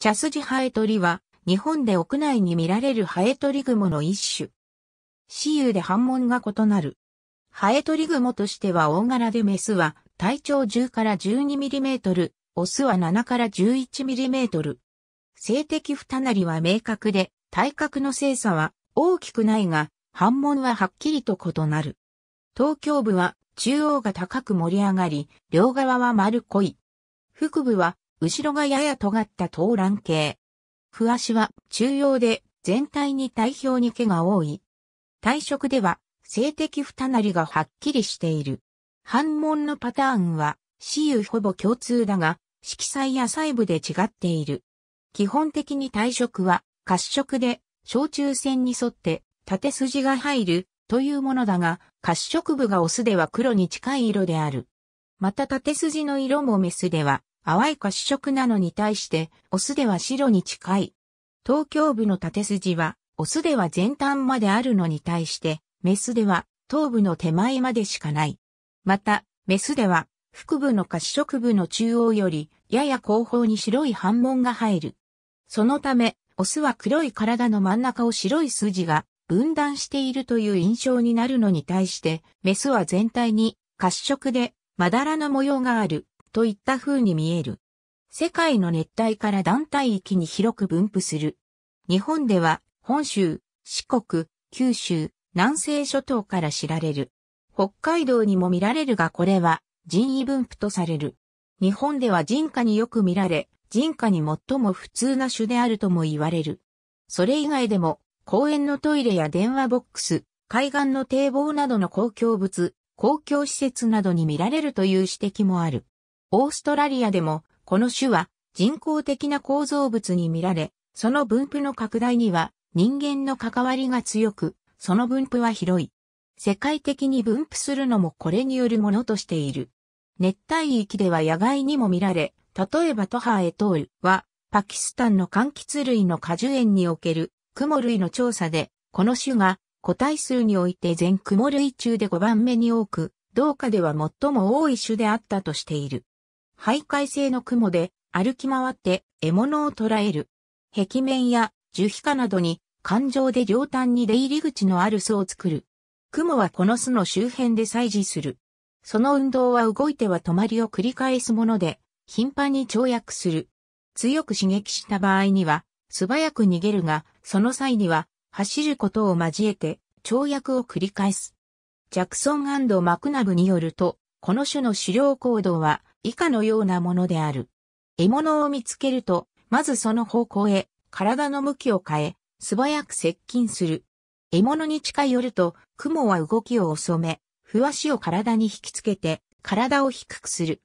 茶筋ハエトリは、日本で屋内に見られるハエトリグモの一種。雌雄で反紋が異なる。ハエトリグモとしては大柄でメスは体長10から1 2トル、オスは7から1 1トル。性的二なりは明確で、体格の精査は大きくないが、反紋ははっきりと異なる。東京部は中央が高く盛り上がり、両側は丸濃い。腹部は後ろがやや尖った東卵形。わ足は中央で全体に体表に毛が多い。体色では性的二なりがはっきりしている。反問のパターンは、死有ほぼ共通だが、色彩や細部で違っている。基本的に体色は、褐色で、小中線に沿って縦筋が入るというものだが、褐色部がオスでは黒に近い色である。また縦筋の色もメスでは淡い褐色なのに対して、オスでは白に近い。東京部の縦筋は、オスでは前端まであるのに対して、メスでは頭部の手前までしかない。また、メスでは、腹部の褐色部の中央より、やや後方に白い斑紋が入る。そのため、オスは黒い体の真ん中を白い筋が分断しているという印象になるのに対して、メスは全体に褐色でまだらの模様があるといった風に見える。世界の熱帯から団体域に広く分布する。日本では本州、四国、九州、南西諸島から知られる。北海道にも見られるがこれは人為分布とされる。日本では人家によく見られ、人家に最も普通な種であるとも言われる。それ以外でも公園のトイレや電話ボックス、海岸の堤防などの公共物、公共施設などに見られるという指摘もある。オーストラリアでも、この種は人工的な構造物に見られ、その分布の拡大には人間の関わりが強く、その分布は広い。世界的に分布するのもこれによるものとしている。熱帯域では野外にも見られ、例えばトハーエトールは、パキスタンの柑橘類の果樹園におけるクモ類の調査で、この種が個体数において全クモ類中で5番目に多く、同下では最も多い種であったとしている。徘徊性の雲で歩き回って獲物を捕らえる。壁面や樹皮下などに環状で両端に出入り口のある巣を作る。雲はこの巣の周辺で採事する。その運動は動いては止まりを繰り返すもので、頻繁に跳躍する。強く刺激した場合には、素早く逃げるが、その際には、走ることを交えて、跳躍を繰り返す。ジャクソンマクナブによると、この種の狩猟行動は、以下のようなものである。獲物を見つけると、まずその方向へ体の向きを変え、素早く接近する。獲物に近寄ると、雲は動きを遅め、ふわしを体に引きつけて、体を低くする。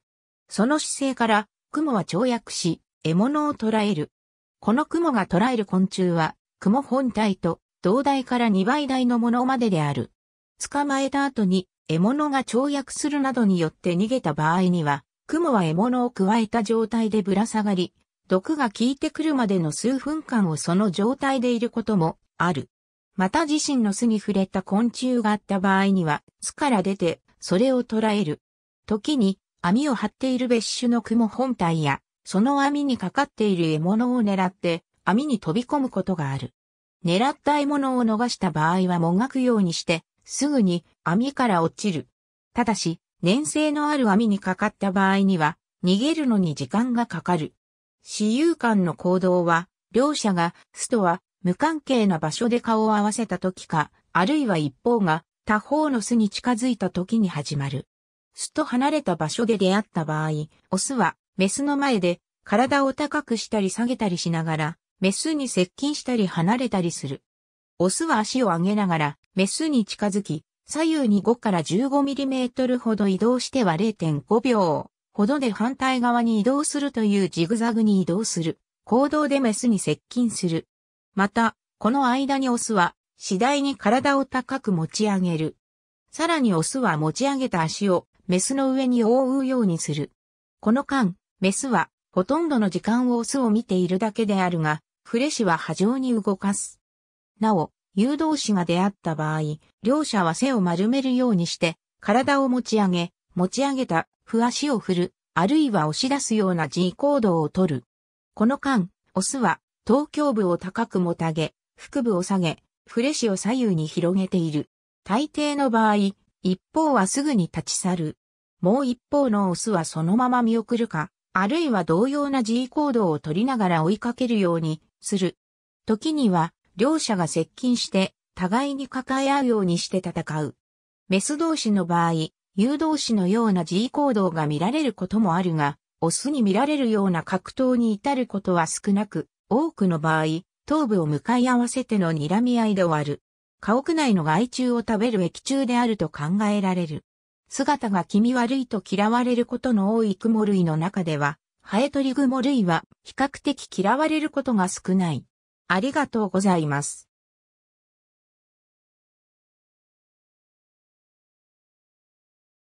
その姿勢から、雲は跳躍し、獲物を捕らえる。この雲が捕らえる昆虫は、雲本体と、同体から2倍大のものまでである。捕まえた後に、獲物が跳躍するなどによって逃げた場合には、モは獲物を加えた状態でぶら下がり、毒が効いてくるまでの数分間をその状態でいることもある。また自身の巣に触れた昆虫があった場合には、巣から出て、それを捕らえる。時に、網を張っている別種のモ本体や、その網にかかっている獲物を狙って、網に飛び込むことがある。狙った獲物を逃した場合はもがくようにして、すぐに網から落ちる。ただし、粘性のある網にかかった場合には、逃げるのに時間がかかる。私有間の行動は、両者が巣とは無関係な場所で顔を合わせた時か、あるいは一方が他方の巣に近づいた時に始まる。巣と離れた場所で出会った場合、オスはメスの前で体を高くしたり下げたりしながら、メスに接近したり離れたりする。オスは足を上げながら、メスに近づき、左右に5から 15mm ほど移動しては0.5秒ほどで反対側に移動するというジグザグに移動する。行動でメスに接近する。また、この間にオスは次第に体を高く持ち上げる。さらにオスは持ち上げた足をメスの上に覆うようにする。この間、メスはほとんどの時間をオスを見ているだけであるが、フレシは波状に動かす。なお、誘導士が出会った場合、両者は背を丸めるようにして、体を持ち上げ、持ち上げた、不足を振る、あるいは押し出すような G 行動をとる。この間、オスは、頭胸部を高くもたげ、腹部を下げ、フレシを左右に広げている。大抵の場合、一方はすぐに立ち去る。もう一方のオスはそのまま見送るか、あるいは同様な G 行動を取りながら追いかけるようにする。時には両者が接近して、互いに抱え合うようにして戦う。メス同士の場合、誘同士のような自 G 行動が見られることもあるが、オスに見られるような格闘に至ることは少なく、多くの場合、頭部を向かい合わせての睨み合いで終わる。家屋内の害虫を食べる液虫であると考えられる。姿が気味悪いと嫌われることの多いクモ類の中では、ハエトリグモ類は比較的嫌われることが少ない。ありがとうございます。